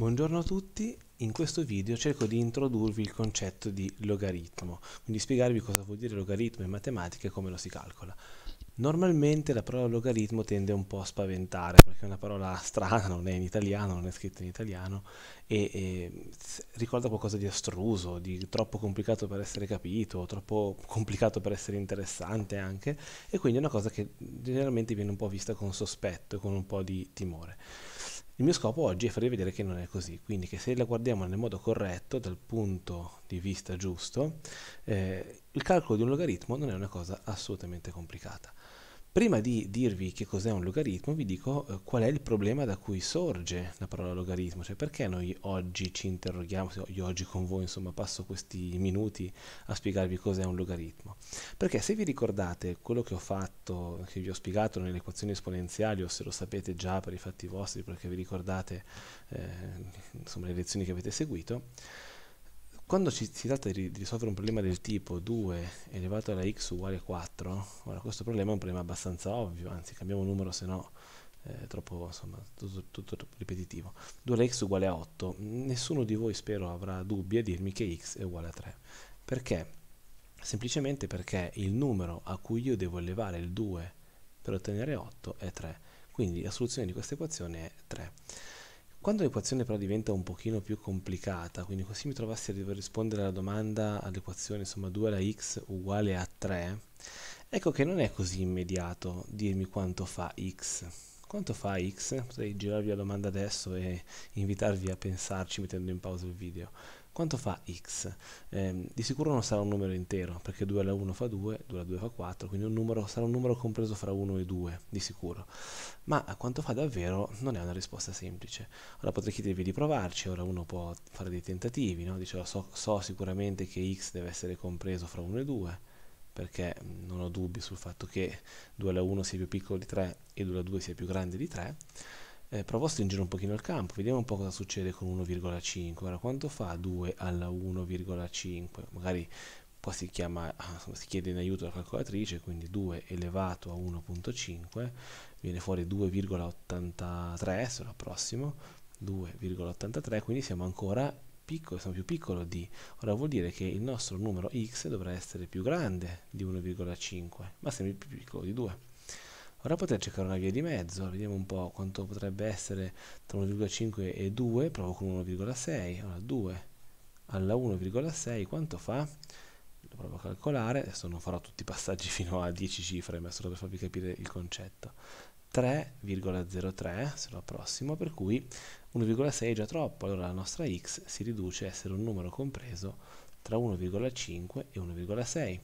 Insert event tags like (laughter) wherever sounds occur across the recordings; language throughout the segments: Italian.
Buongiorno a tutti, in questo video cerco di introdurvi il concetto di logaritmo, quindi spiegarvi cosa vuol dire logaritmo in matematica e come lo si calcola. Normalmente la parola logaritmo tende un po' a spaventare perché è una parola strana, non è in italiano, non è scritta in italiano e, e ricorda qualcosa di astruso, di troppo complicato per essere capito, troppo complicato per essere interessante anche e quindi è una cosa che generalmente viene un po' vista con sospetto e con un po' di timore. Il mio scopo oggi è farvi vedere che non è così, quindi che se la guardiamo nel modo corretto, dal punto di vista giusto, eh, il calcolo di un logaritmo non è una cosa assolutamente complicata. Prima di dirvi che cos'è un logaritmo, vi dico eh, qual è il problema da cui sorge la parola logaritmo, cioè perché noi oggi ci interroghiamo, io oggi con voi insomma passo questi minuti a spiegarvi cos'è un logaritmo. Perché se vi ricordate quello che ho fatto, che vi ho spiegato nelle equazioni esponenziali, o se lo sapete già per i fatti vostri, perché vi ricordate eh, insomma, le lezioni che avete seguito, quando ci, si tratta di, risolvere un problema del tipo 2 elevato alla x uguale a 4, ora questo problema è un problema abbastanza ovvio, anzi cambiamo numero se no eh, troppo, insomma, tutto, tutto, tutto, ripetitivo. 2 alla x uguale a 8, nessuno di voi spero avrà dubbi a dirmi che x è uguale a 3. Perché? Semplicemente perché il numero a cui io devo elevare il 2 per ottenere 8 è 3, quindi la soluzione di questa equazione è 3. Quando l'equazione però diventa un pochino più complicata, quindi così mi trovassi a dover rispondere alla domanda all'equazione somma 2 alla x uguale a 3, ecco che non è così immediato dirmi quanto fa x. Quanto fa x? Potrei girarvi la domanda adesso e invitarvi a pensarci mettendo in pausa il video. Quanto fa x? Eh, di sicuro non sarà un numero intero, perché 2 alla 1 fa 2, 2 alla 2 fa 4, quindi un numero, sarà un numero compreso fra 1 e 2, di sicuro. Ma quanto fa davvero non è una risposta semplice. Ora potrei chiedervi di provarci, ora uno può fare dei tentativi, no? Dice, oh, so, so sicuramente che x deve essere compreso fra 1 e 2, perché non ho dubbi sul fatto che 2 alla 1 sia più piccolo di 3 e 2 alla 2 sia più grande di 3, eh, provo a stringere un pochino il campo, vediamo un po' cosa succede con 1,5, Ora, quanto fa 2 alla 1,5, magari poi si, chiama, ah, si chiede in aiuto la calcolatrice, quindi 2 elevato a 1.5 viene fuori 2,83 se prossimo, 2,83, quindi siamo ancora piccolo, siamo più piccolo di. Ora vuol dire che il nostro numero x dovrà essere più grande di 1,5, ma sempre più piccolo di 2. Ora potrei cercare una via di mezzo, vediamo un po' quanto potrebbe essere tra 1,5 e 2, provo con 1,6, allora 2 alla 1,6 quanto fa? Lo provo a calcolare, adesso non farò tutti i passaggi (laughs) fino a 10 cifre, ma solo per farvi capire il concetto. 3,03 sarà prossimo, per cui 1,6 è già troppo, allora la nostra x si riduce a essere un numero compreso tra 1,5 e 1,6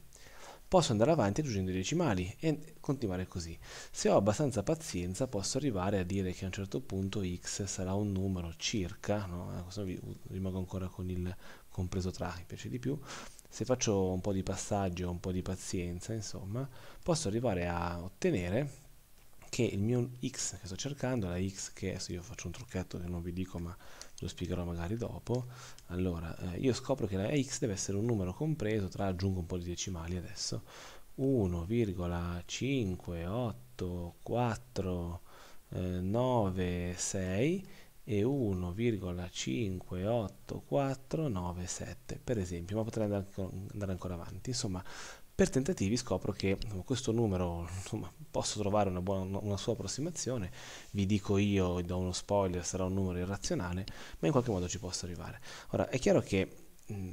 posso andare avanti aggiungendo i decimali e continuare così. Se ho abbastanza pazienza posso arrivare a dire che a un certo punto x sarà un numero circa, no? Eh, rimango ancora con il compreso tra, mi piace di più, se faccio un po' di passaggio, un po' di pazienza, insomma, posso arrivare a ottenere che il mio x che sto cercando, la x che adesso io faccio un trucchetto che non vi dico ma lo spiegherò magari dopo, allora eh, io scopro che la x deve essere un numero compreso tra, aggiungo un po' di decimali adesso, 1,584 eh, e 1,58497 per esempio ma potrei andare, andare ancora avanti insomma per tentativi scopro che questo numero insomma, posso trovare una, buona, una, sua approssimazione, vi dico io, do uno spoiler, sarà un numero irrazionale, ma in qualche modo ci posso arrivare. Ora, è chiaro che mh, mm,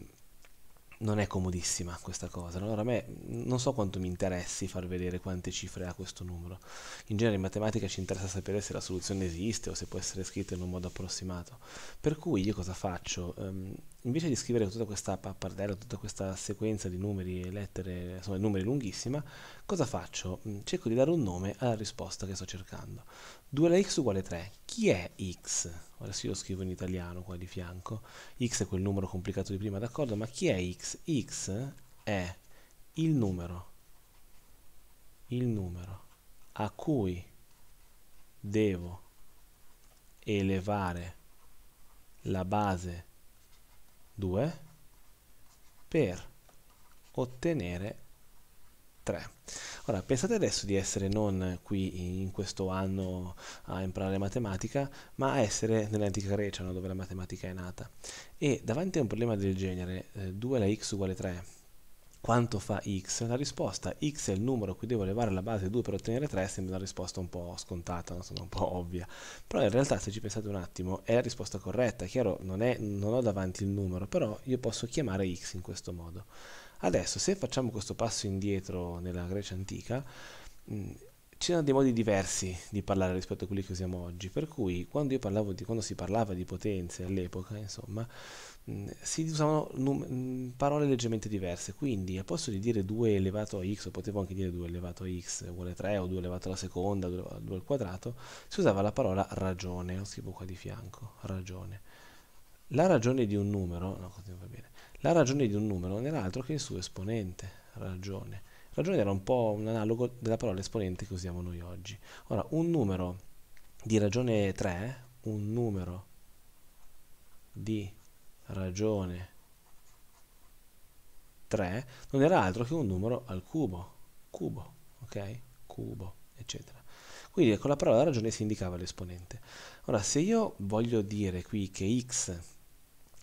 non è comodissima questa cosa, allora a me mm, non so quanto mi interessi far vedere quante cifre ha questo numero, in genere in matematica ci interessa sapere se la soluzione esiste o se può essere scritta in un modo approssimato, per cui io cosa faccio? Um, invece di scrivere tutta questa pappardella, tutta questa sequenza di numeri e lettere, insomma numeri lunghissima, cosa faccio? Mm, cerco di dare un nome alla risposta che sto cercando. 2 alla x uguale 3. Chi è x? Ora sì, lo scrivo in italiano qua di fianco. x è quel numero complicato di prima, d'accordo, ma chi è x? x è il numero, il numero a cui devo elevare la base 2 per ottenere 3. Ora, pensate adesso di essere non qui in questo anno a imparare matematica, ma a essere nell'antica Grecia, no? dove la matematica è nata. E davanti a un problema del genere, eh, 2 alla x uguale 3, quanto fa x? La risposta x è il numero a cui devo elevare la base 2 per ottenere 3 sembra una risposta un po' scontata, no? un po' ovvia, però in realtà se ci pensate un attimo è la risposta corretta, chiaro non, è, non ho davanti il numero, però io posso chiamare x in questo modo. Adesso se facciamo questo passo indietro nella Grecia antica, mh, mm, ci sono dei modi diversi di parlare rispetto a quelli che usiamo oggi, per cui quando, di, quando si parlava di potenze all'epoca, insomma, Mm, si usavano num- mm, parole leggermente diverse, quindi a posto di dire 2 elevato a x, potevo anche dire 2 elevato a x uguale 3 o 2 elevato alla seconda, 2 al quadrato, si usava la parola ragione, lo scrivo qua di fianco, ragione. La ragione di un numero, no, continua bene, la ragione di un numero non era altro che il suo esponente, ragione. Ragione era un po' un analogo della parola esponente che usiamo noi oggi. Ora, un numero di ragione 3, un numero di ragione 3 non era altro che un numero al cubo, cubo, ok? Cubo, eccetera. Quindi con ecco, la parola ragione si indicava l'esponente. Ora, se io voglio dire qui che x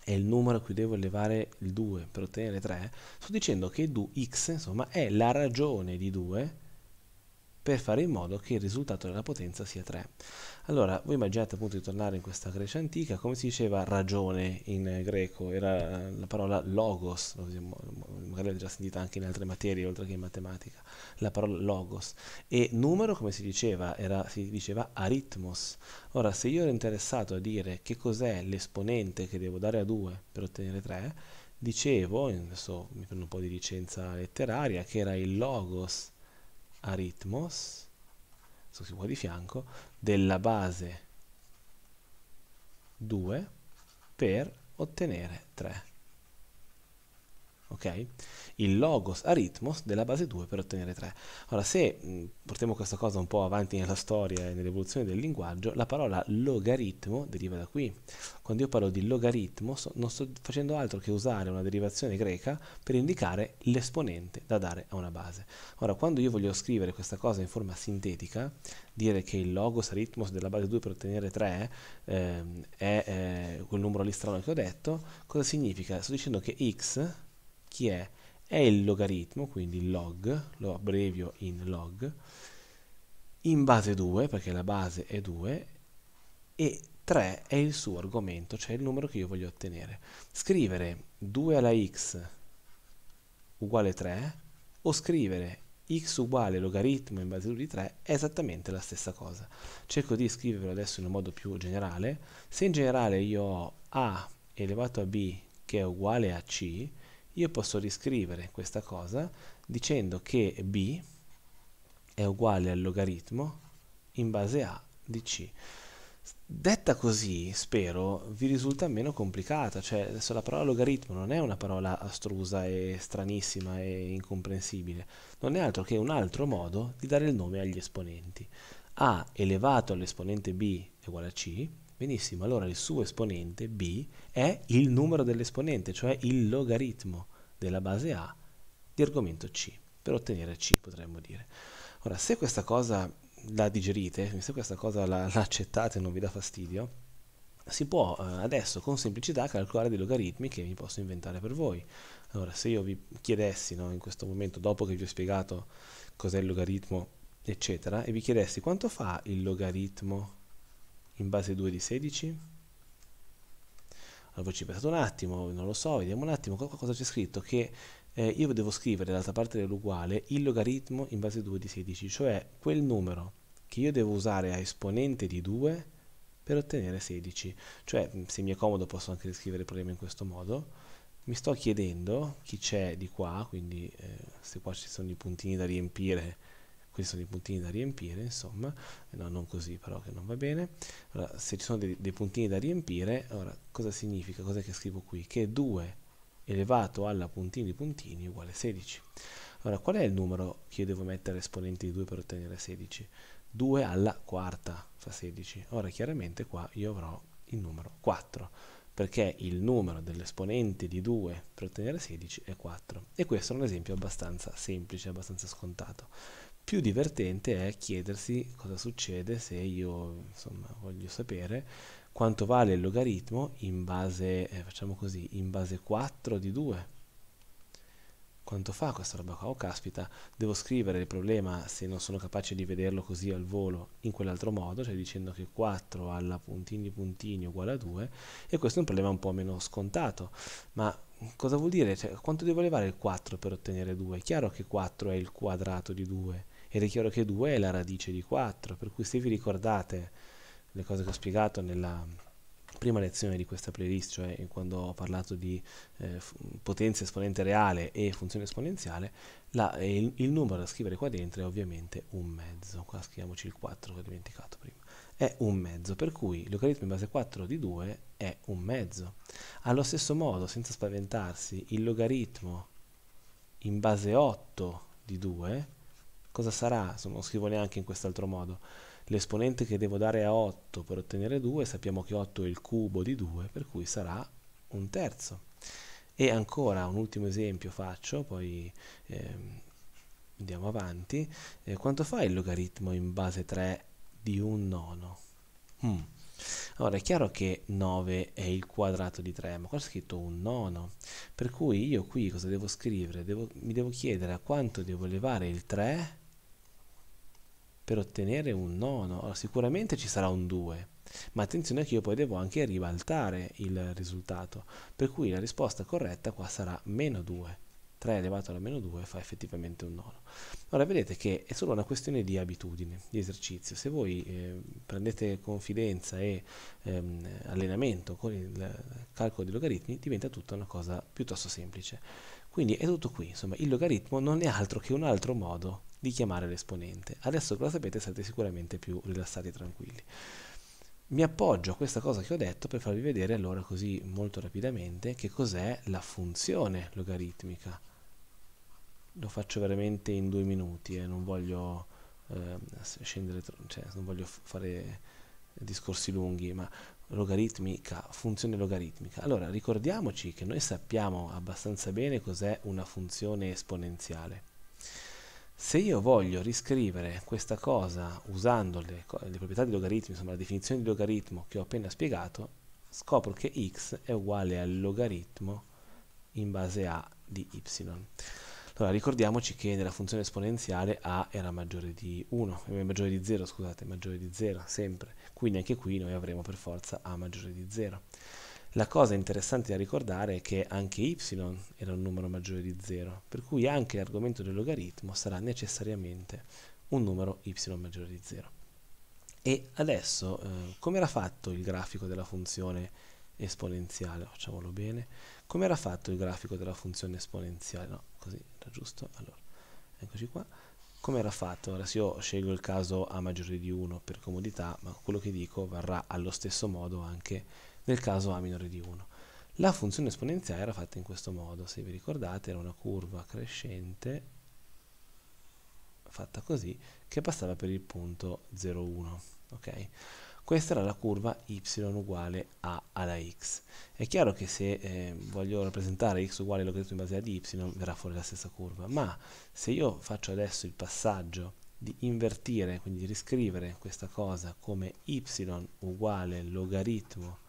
è il numero a cui devo elevare il 2 per ottenere 3, sto dicendo che x insomma, è la ragione di 2 per fare in modo che il risultato della potenza sia 3. Allora, voi immaginate appunto di tornare in questa Grecia antica, come si diceva ragione in greco, era eh, la parola logos, magari l'avete già sentita anche in altre materie oltre che in matematica, la parola logos, e numero come si diceva, era, si diceva aritmos. Ora, se io ero interessato a dire che cos'è l'esponente che devo dare a 2 per ottenere 3, dicevo, adesso mi prendo un po' di licenza letteraria, che era il logos a ritmos, si qua di fianco, della base 2 per ottenere 3 ok? Il logos aritmos della base 2 per ottenere 3. Ora, se portiamo questa cosa un po' avanti nella storia e nell'evoluzione del linguaggio, la parola logaritmo deriva da qui. Quando io parlo di logaritmo, so, non sto facendo altro che usare una derivazione greca per indicare l'esponente da dare a una base. Ora, quando io voglio scrivere questa cosa in forma sintetica, dire che il logos aritmos della base 2 per ottenere 3 eh, è eh, quel numero lì strano che ho detto, cosa significa? Sto dicendo che x chi è? È il logaritmo, quindi il log, lo abbrevio in log, in base 2, perché la base è 2, e 3 è il suo argomento, cioè il numero che io voglio ottenere. Scrivere 2 alla x uguale 3 o scrivere x uguale logaritmo in base 2 di 3 è esattamente la stessa cosa. Cerco di scriverlo adesso in un modo più generale. Se in generale io ho a elevato a b che è uguale a c, io posso riscrivere questa cosa dicendo che b è uguale al logaritmo in base a di c. Detta così, spero, vi risulta meno complicata, cioè adesso la parola logaritmo non è una parola astrusa e stranissima e incomprensibile, non è altro che un altro modo di dare il nome agli esponenti. A elevato all'esponente B è uguale a C, benissimo, allora il suo esponente B è il numero dell'esponente, cioè il logaritmo della base A di argomento C, per ottenere C potremmo dire. Ora, se questa cosa la digerite, se questa cosa la, la accettate e non vi dà fastidio, si può eh, adesso con semplicità calcolare dei logaritmi che mi posso inventare per voi. Allora, se io vi chiedessi no, in questo momento, dopo che vi ho spiegato cos'è il logaritmo, eccetera, e vi chiedessi quanto fa il logaritmo in base 2 di 16? voi ci pensate un attimo, non lo so, vediamo un attimo cosa c'è scritto, che eh, io devo scrivere dall'altra parte dell'uguale il logaritmo in base 2 di 16, cioè quel numero che io devo usare a esponente di 2 per ottenere 16. Cioè, mm, se mi è comodo posso anche riscrivere il problema in questo modo. Mi sto chiedendo chi c'è di qua, quindi eh, se qua ci sono i puntini da riempire questi sono i puntini da riempire insomma eh, no, non così però che non va bene allora, se ci sono dei, dei puntini da riempire allora, cosa significa? cos'è che scrivo qui? che 2 elevato alla puntini puntini uguale 16 allora qual è il numero che io devo mettere esponente di 2 per ottenere 16? 2 alla quarta fa 16 ora chiaramente qua io avrò il numero 4 perché il numero dell'esponente di 2 per ottenere 16 è 4 e questo è un esempio abbastanza semplice, abbastanza scontato più divertente è chiedersi cosa succede se io insomma, voglio sapere quanto vale il logaritmo in base, eh, facciamo così, in base 4 di 2. Quanto fa questa roba qua? Oh caspita, devo scrivere il problema se non sono capace di vederlo così al volo in quell'altro modo, cioè dicendo che 4 alla puntini puntini uguale a 2 e questo è un problema un po' meno scontato, ma cosa vuol dire? Cioè, quanto devo levare il 4 per ottenere 2? È chiaro che 4 è il quadrato di 2, ed è chiaro che 2 è la radice di 4, per cui se vi ricordate le cose che ho spiegato nella prima lezione di questa playlist, cioè quando ho parlato di eh, potenza esponente reale e funzione esponenziale, la, eh, il, il, numero da scrivere qua dentro è ovviamente un mezzo, qua scriviamoci il 4 che ho dimenticato prima, è un mezzo, per cui logaritmo in base 4 di 2 è un mezzo. Allo stesso modo, senza spaventarsi, il logaritmo in base 8 di 2 cosa sarà? Non scrivo neanche in quest'altro modo. L'esponente che devo dare a 8 per ottenere 2, sappiamo che 8 è il cubo di 2, per cui sarà un terzo. E ancora un ultimo esempio faccio, poi ehm, andiamo avanti. Eh, quanto fa il logaritmo in base 3 di un nono? Hmm. Allora è chiaro che 9 è il quadrato di 3, ma qua c'è scritto un nono, per cui io qui cosa devo scrivere? Devo, mi devo chiedere a quanto devo elevare il 3 per ottenere un nono, allora, sicuramente ci sarà un 2, ma attenzione che io poi devo anche ribaltare il risultato, per cui la risposta corretta qua sarà meno 2. 3 elevato alla meno 2 fa effettivamente un nono. Ora vedete che è solo una questione di abitudine, di esercizio. Se voi eh, prendete confidenza e ehm, allenamento con il calcolo dei logaritmi, diventa tutta una cosa piuttosto semplice. Quindi è tutto qui, insomma, il logaritmo non è altro che un altro modo di chiamare l'esponente. Adesso che lo sapete sarete sicuramente più rilassati e tranquilli. Mi appoggio a questa cosa che ho detto per farvi vedere allora così molto rapidamente che cos'è la funzione logaritmica. Lo faccio veramente in due minuti, eh, non voglio eh, scendere, cioè, non voglio fare discorsi lunghi, ma logaritmica, funzione logaritmica. Allora, ricordiamoci che noi sappiamo abbastanza bene cos'è una funzione esponenziale se io voglio riscrivere questa cosa usando le, le proprietà di logaritmo, insomma la definizione di logaritmo che ho appena spiegato, scopro che x è uguale al logaritmo in base a di y. Allora ricordiamoci che nella funzione esponenziale a era maggiore di 1, eh, maggiore di 0, scusate, maggiore di 0 sempre, quindi anche qui noi avremo per forza a maggiore di 0. La cosa interessante da ricordare è che anche y era un numero maggiore di 0, per cui anche l'argomento del logaritmo sarà necessariamente un numero y maggiore di 0. E adesso, eh, come era fatto il grafico della funzione esponenziale? Facciamolo bene. Come era fatto il grafico della funzione esponenziale? No, così era giusto. Allora, eccoci qua. Come era fatto? Ora se io scelgo il caso a maggiore di 1 per comodità, ma quello che dico varrà allo stesso modo anche nel caso A minore di 1. La funzione esponenziale era fatta in questo modo, se vi ricordate era una curva crescente fatta così che passava per il punto 0,1. Okay? Questa era la curva y uguale a alla x. È chiaro che se eh, voglio rappresentare x uguale logaritmo in base ad y verrà fuori la stessa curva, ma se io faccio adesso il passaggio di invertire, quindi di riscrivere questa cosa come y uguale logaritmo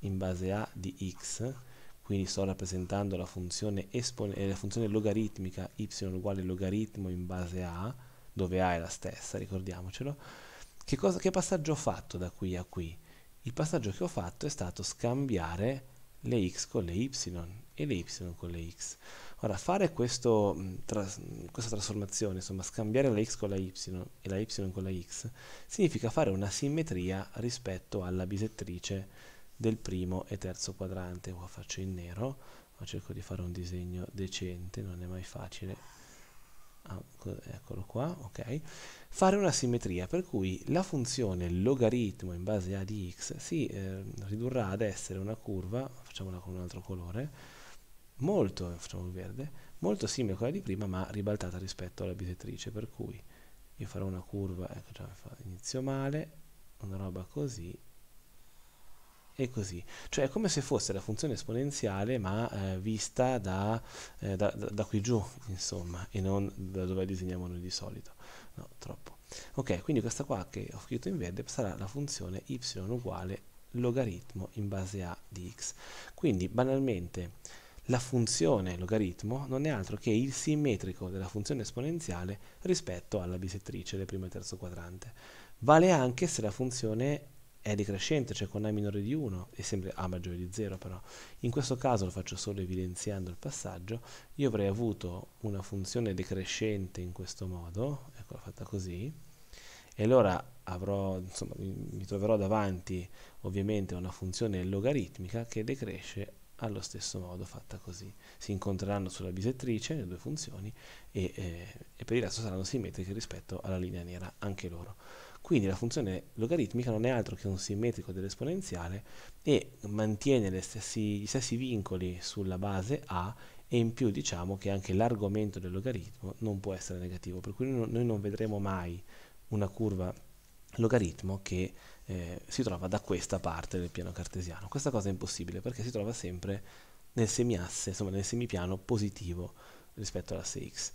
in base a di x, quindi sto rappresentando la funzione, eh, la funzione logaritmica y uguale logaritmo in base a, dove a è la stessa, ricordiamocelo, che, cosa, che passaggio ho fatto da qui a qui? Il passaggio che ho fatto è stato scambiare le x con le y e le y con le x. Ora, fare questo, mm, tra, questa trasformazione, insomma, scambiare la x con la y e la y con la x, significa fare una simmetria rispetto alla bisettrice del primo e terzo quadrante qua faccio in nero ma cerco di fare un disegno decente non è mai facile ah, eccolo qua ok fare una simmetria per cui la funzione logaritmo in base a di x si eh, ridurrà ad essere una curva facciamola con un altro colore molto eh, facciamo il verde molto simile a quella di prima ma ribaltata rispetto alla bisettrice per cui io farò una curva ecco già inizio male una roba così e così. Cioè è come se fosse la funzione esponenziale ma eh, vista da, eh, da, da, da, qui giù, insomma, e non da dove disegniamo noi di solito. No, troppo. Ok, quindi questa qua che ho scritto in verde sarà la funzione y uguale logaritmo in base a di x. Quindi banalmente la funzione logaritmo non è altro che il simmetrico della funzione esponenziale rispetto alla bisettrice del primo e terzo quadrante. Vale anche se la funzione è decrescente, cioè con A minore di 1 e sempre A maggiore di 0 però. In questo caso lo faccio solo evidenziando il passaggio, io avrei avuto una funzione decrescente in questo modo, eccola fatta così, e allora avrò, insomma, mi troverò davanti ovviamente a una funzione logaritmica che decresce allo stesso modo fatta così. Si incontreranno sulla bisettrice le due funzioni e, eh, e per il resto saranno simmetriche rispetto alla linea nera anche loro. Quindi la funzione logaritmica non è altro che un simmetrico dell'esponenziale e mantiene stessi, gli stessi vincoli sulla base A e in più diciamo che anche l'argomento del logaritmo non può essere negativo, per cui noi non vedremo mai una curva logaritmo che eh, si trova da questa parte del piano cartesiano. Questa cosa è impossibile perché si trova sempre nel semiasse, insomma nel semipiano positivo rispetto all'asse x.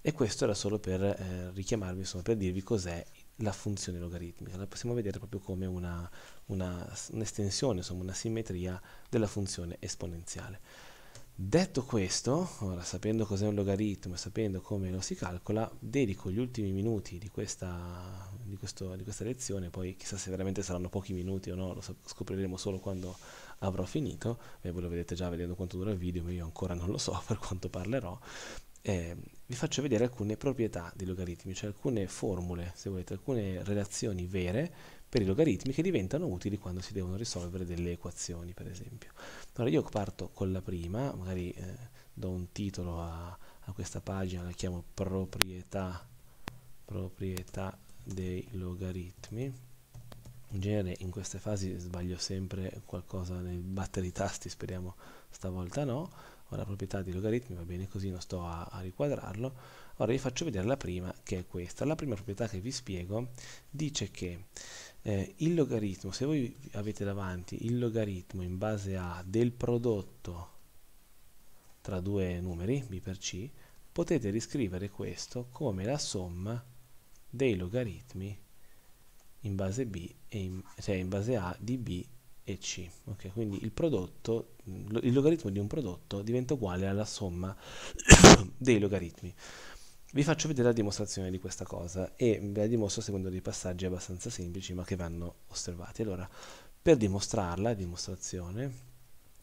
E questo era solo per eh, richiamarvi, insomma, per dirvi cos'è la funzione logaritmica, la possiamo vedere proprio come una, una, un'estensione, insomma una simmetria della funzione esponenziale. Detto questo, ora sapendo cos'è un logaritmo e sapendo come lo si calcola, dedico gli ultimi minuti di questa, di, questo, di questa lezione, poi chissà se veramente saranno pochi minuti o no, lo scopriremo solo quando avrò finito, e voi lo vedete già vedendo quanto dura il video, ma io ancora non lo so (laughs) per quanto parlerò, eh, vi faccio vedere alcune proprietà dei logaritmi, cioè alcune formule, se volete, alcune relazioni vere per i logaritmi che diventano utili quando si devono risolvere delle equazioni, per esempio. Allora io parto con la prima, magari eh, do un titolo a, a questa pagina, la chiamo proprietà, proprietà dei logaritmi in genere in queste fasi sbaglio sempre qualcosa nel battere i tasti, speriamo stavolta no ho la proprietà di logaritmi, va bene così, non sto a, a riquadrarlo. Ora vi faccio vedere la prima, che è questa. La prima proprietà che vi spiego dice che eh, il logaritmo, se voi avete davanti il logaritmo in base a del prodotto tra due numeri, b per c, potete riscrivere questo come la somma dei logaritmi in base, B e in, cioè in base A di B e C. Okay, quindi il prodotto, il logaritmo di un prodotto diventa uguale alla somma (coughs) dei logaritmi. Vi faccio vedere la dimostrazione di questa cosa e ve la dimostro secondo dei passaggi abbastanza semplici ma che vanno osservati. Allora, per dimostrarla, dimostrazione,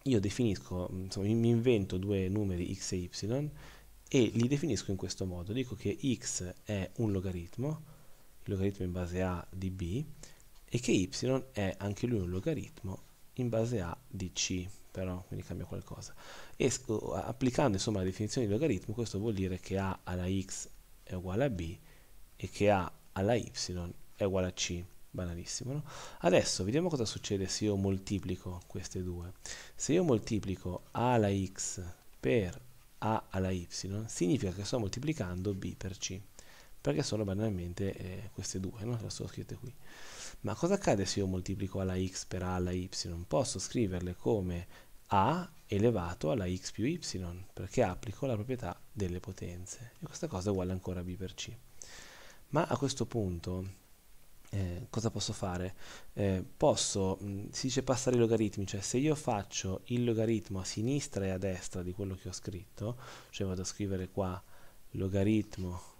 io definisco, insomma, mi invento due numeri x e y e li definisco in questo modo. Dico che x è un logaritmo, il logaritmo in base a di b, e che y è anche lui un logaritmo in base a di c però quindi cambia qualcosa e applicando insomma la definizione di logaritmo questo vuol dire che a alla x è uguale a b e che a alla y è uguale a c banalissimo no? adesso vediamo cosa succede se io moltiplico queste due se io moltiplico a alla x per a alla y significa che sto moltiplicando b per c perché sono banalmente eh, queste due, no? sono scritte qui. Ma cosa accade se io moltiplico alla x per a alla y? Posso scriverle come a elevato alla x più y, perché applico la proprietà delle potenze. E questa cosa è uguale ancora a b per c. Ma a questo punto eh, cosa posso fare? Eh, posso, mh, si dice passare i logaritmi, cioè se io faccio il logaritmo a sinistra e a destra di quello che ho scritto, cioè vado a scrivere qua logaritmo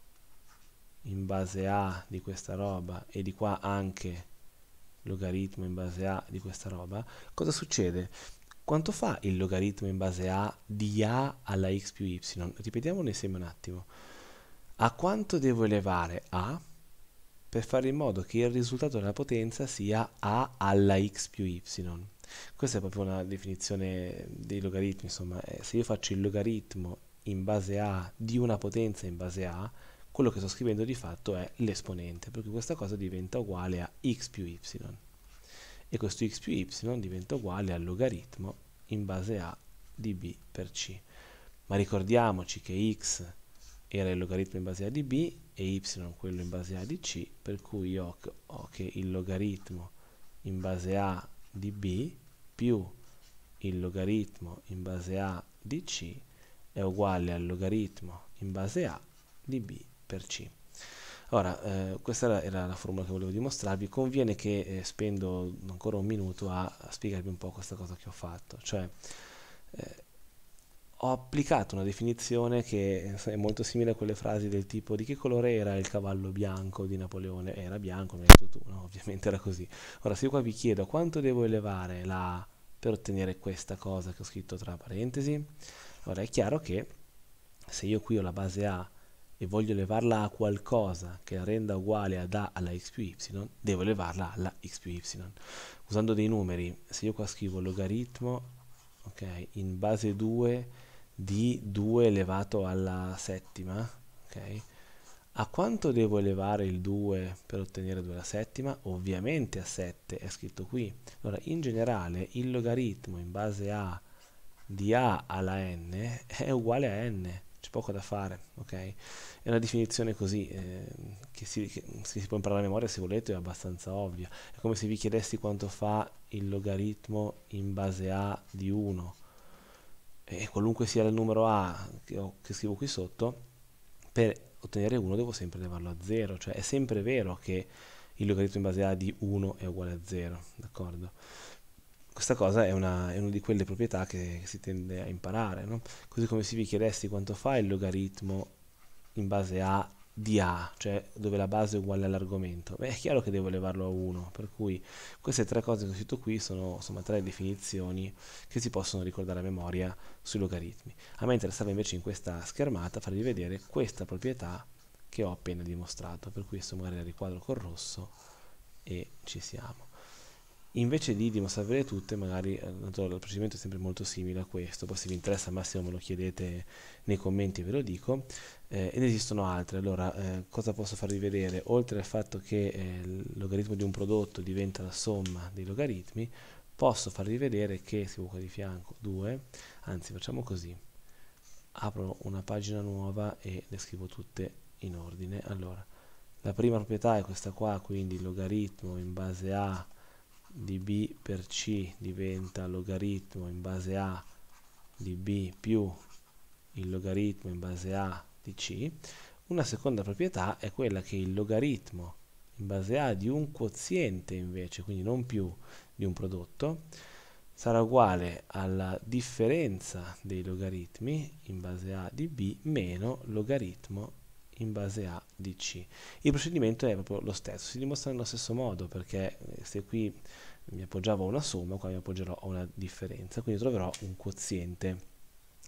in base a di questa roba e di qua anche logaritmo in base a di questa roba, cosa succede? Quanto fa il logaritmo in base a di a alla x più y? Ripetiamo insieme un attimo. A quanto devo elevare a per fare in modo che il risultato della potenza sia a alla x più y? Questa è proprio una definizione dei logaritmi, insomma, eh, se io faccio il logaritmo in base a di una potenza in base a, quello che sto scrivendo di fatto è l'esponente, perché questa cosa diventa uguale a x più y. E questo x più y diventa uguale al logaritmo in base a di b per c. Ma ricordiamoci che x era il logaritmo in base a di b e y quello in base a di c, per cui io ho che il logaritmo in base a di b più il logaritmo in base a di c è uguale al logaritmo in base a di b per C. Ora, eh, questa era la formula che volevo dimostrarvi, conviene che eh, spendo ancora un minuto a, a, spiegarvi un po' questa cosa che ho fatto, cioè eh, ho applicato una definizione che eh, è molto simile a quelle frasi del tipo di che colore era il cavallo bianco di Napoleone? Eh, era bianco, mi hai detto tu, no? (laughs) Ovviamente era così. Ora, se io qua vi chiedo quanto devo elevare la A per ottenere questa cosa che ho scritto tra parentesi, ora è chiaro che se io qui ho la base A e voglio elevarla a qualcosa che la renda uguale ad A alla x più y, devo elevarla alla x più y. Usando dei numeri, se io qua scrivo logaritmo okay, in base 2 di 2 elevato alla settima, okay, a quanto devo elevare il 2 per ottenere 2 alla settima? Ovviamente a 7, è scritto qui. Allora, in generale, il logaritmo in base a di a alla n è uguale a n c'è poco da fare, ok? È una definizione così eh, che, si, che, si, può imparare a memoria se volete, è abbastanza ovvia. È come se vi chiedessi quanto fa il logaritmo in base a di 1 e qualunque sia il numero a che, ho, che scrivo qui sotto, per ottenere 1 devo sempre levarlo a 0, cioè è sempre vero che il logaritmo in base a di 1 è uguale a 0, d'accordo? Questa cosa è una, è una di quelle proprietà che, che si tende a imparare, no? così come se vi chiedessi quanto fa il logaritmo in base a di A, cioè dove la base è uguale all'argomento, beh è chiaro che devo elevarlo a 1, per cui queste tre cose che ho scritto qui sono insomma tre definizioni che si possono ricordare a memoria sui logaritmi. A me interessava invece in questa schermata farvi vedere questa proprietà che ho appena dimostrato, per cui adesso magari la riquadro col rosso e ci siamo invece di dimostrarvele tutte magari eh, il procedimento è sempre molto simile a questo poi se vi interessa al massimo me lo chiedete nei commenti ve lo dico eh, ed esistono altre allora eh, cosa posso farvi vedere oltre al fatto che eh, il logaritmo di un prodotto diventa la somma dei logaritmi posso farvi vedere che scrivo qua di fianco 2 anzi facciamo così apro una pagina nuova e le scrivo tutte in ordine allora la prima proprietà è questa qua quindi il logaritmo in base a di b per c diventa logaritmo in base a di b più il logaritmo in base a di c, una seconda proprietà è quella che il logaritmo in base a di un quoziente invece, quindi non più di un prodotto, sarà uguale alla differenza dei logaritmi in base a di b meno logaritmo in base A di C. Il procedimento è proprio lo stesso, si dimostra nello stesso modo perché eh, se qui mi appoggiavo a una somma, qua mi appoggerò a una differenza, quindi troverò un quoziente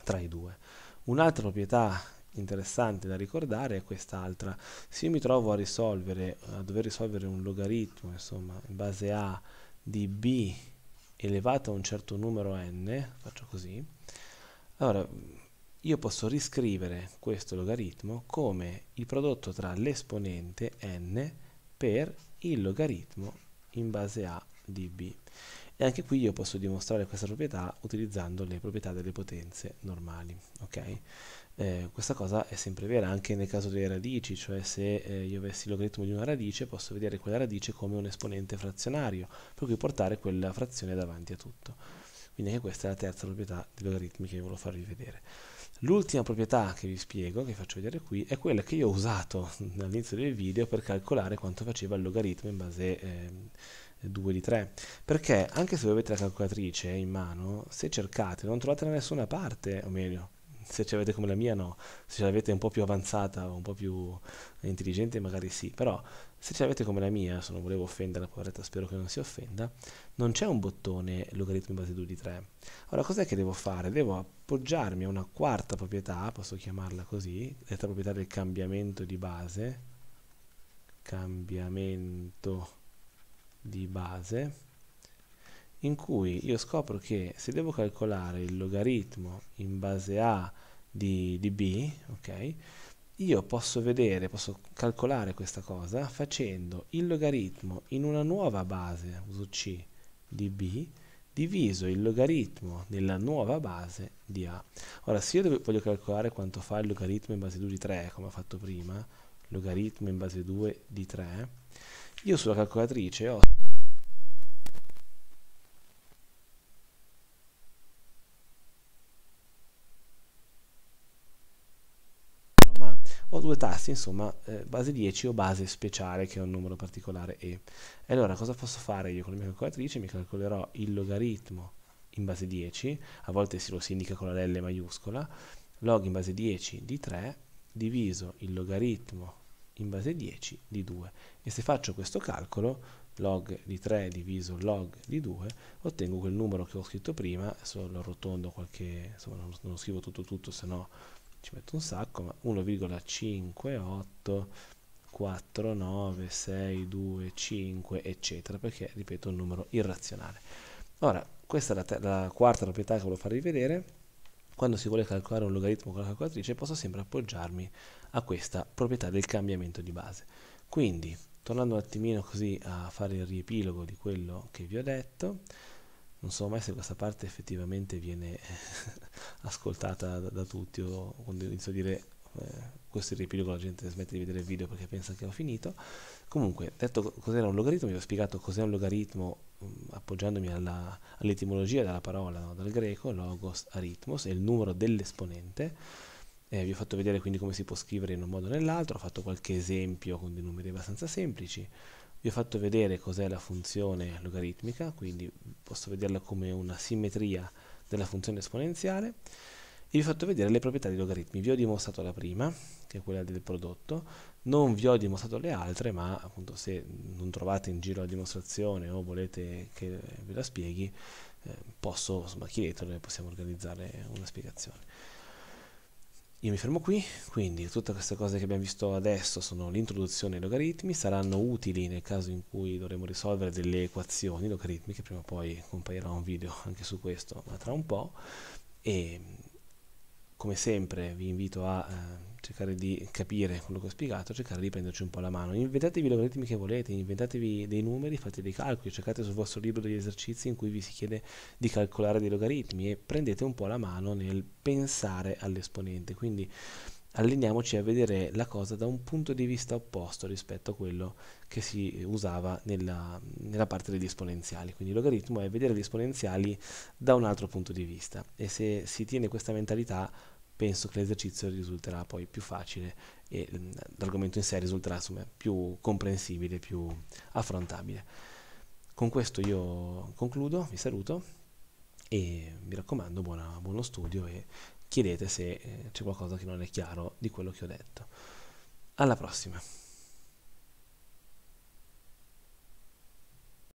tra i due. Un'altra proprietà interessante da ricordare è quest'altra. Se io mi trovo a risolvere, a dover risolvere un logaritmo, insomma, in base a di b elevato a un certo numero n, faccio così, allora io posso riscrivere questo logaritmo come il prodotto tra l'esponente n per il logaritmo in base a di b. E anche qui io posso dimostrare questa proprietà utilizzando le proprietà delle potenze normali. Okay? Eh, questa cosa è sempre vera anche nel caso delle radici, cioè se eh, io avessi il logaritmo di una radice posso vedere quella radice come un esponente frazionario, per cui portare quella frazione davanti a tutto. Quindi anche questa è la terza proprietà dei logaritmi che volevo farvi vedere. L'ultima proprietà che vi spiego, che faccio vedere qui, è quella che io ho usato all'inizio del video per calcolare quanto faceva il logaritmo in base eh, 2 di 3. Perché anche se voi avete la calcolatrice in mano, se cercate non trovate da nessuna parte, o meglio, se ce l'avete come la mia no, se ce l'avete un po' più avanzata o un po' più intelligente magari sì, però se ce l'avete come la mia, se non volevo offendere la poveretta, spero che non si offenda, non c'è un bottone logaritmo in base 2 di 3. Allora, cos'è che devo fare? Devo appoggiarmi a una quarta proprietà, posso chiamarla così, detta proprietà del cambiamento di base, cambiamento di base, in cui io scopro che se devo calcolare il logaritmo in base a di, di b, ok, io posso vedere, posso calcolare questa cosa facendo il logaritmo in una nuova base, uso C, di B, diviso il logaritmo nella nuova base di A. Ora, se io voglio calcolare quanto fa il logaritmo in base 2 di 3, come ho fatto prima, logaritmo in base 2 di 3, io sulla calcolatrice ho valutarsi insomma eh, base 10 o base speciale che è un numero particolare e. E allora cosa posso fare io con la mia calcolatrice? Mi calcolerò il logaritmo in base 10, a volte lo si indica con la L maiuscola, log in base 10 di 3 diviso il logaritmo in base 10 di 2 e se faccio questo calcolo log di 3 diviso log di 2 ottengo quel numero che ho scritto prima, adesso lo arrotondo qualche, insomma non, non scrivo tutto tutto se no ci metto un sacco, ma 1,58 eccetera, perché ripeto è un numero irrazionale. Ora, questa è la, la quarta proprietà che volevo farvi vedere. Quando si vuole calcolare un logaritmo con la calcolatrice posso sempre appoggiarmi a questa proprietà del cambiamento di base. Quindi, tornando un attimino così a fare il riepilogo di quello che vi ho detto, non so mai se questa parte effettivamente viene eh, (laughs) ascoltata da, da, tutti o quando inizio a dire eh, questo è il riepilogo la gente smette di vedere il video perché pensa che ho finito comunque detto cos'era un logaritmo vi ho spiegato cos'è un logaritmo mh, mm, appoggiandomi alla, all'etimologia della parola no? dal greco logos aritmos è il numero dell'esponente eh, vi ho fatto vedere quindi come si può scrivere in un modo o nell'altro ho fatto qualche esempio con dei numeri abbastanza semplici vi ho fatto vedere cos'è la funzione logaritmica, quindi posso vederla come una simmetria della funzione esponenziale, e vi ho fatto vedere le proprietà dei logaritmi. Vi ho dimostrato la prima, che è quella del prodotto, non vi ho dimostrato le altre, ma appunto se non trovate in giro la dimostrazione o volete che ve la spieghi, eh, posso, insomma, chiedetelo e possiamo organizzare una spiegazione. Io mi fermo qui, quindi tutte queste cose che abbiamo visto adesso sono l'introduzione ai logaritmi, saranno utili nel caso in cui dovremo risolvere delle equazioni logaritmiche, prima o poi comparirà un video anche su questo, ma tra un po', e come sempre vi invito a... Eh, cercare di capire quello che ho spiegato, cercare di prenderci un po' la mano. Inventatevi i logaritmi che volete, inventatevi dei numeri, fate dei calcoli, cercate sul vostro libro degli esercizi in cui vi si chiede di calcolare dei logaritmi e prendete un po' la mano nel pensare all'esponente. Quindi alleniamoci a vedere la cosa da un punto di vista opposto rispetto a quello che si usava nella, nella, parte degli esponenziali. Quindi il logaritmo è vedere gli esponenziali da un altro punto di vista e se si tiene questa mentalità penso che l'esercizio risulterà poi più facile e mm, l'argomento in sé risulterà insomma, più comprensibile, più affrontabile. Con questo io concludo, vi saluto e mi raccomando buona, buono studio e chiedete se eh, c'è qualcosa che non è chiaro di quello che ho detto. Alla prossima!